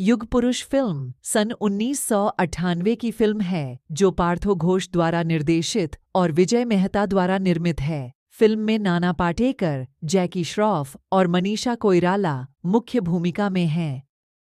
युग पुरुष फिल्म सन 1998 की फिल्म है जो पार्थो घोष द्वारा निर्देशित और विजय मेहता द्वारा निर्मित है फिल्म में नाना पाटेकर जैकी श्रॉफ और मनीषा कोइराला मुख्य भूमिका में हैं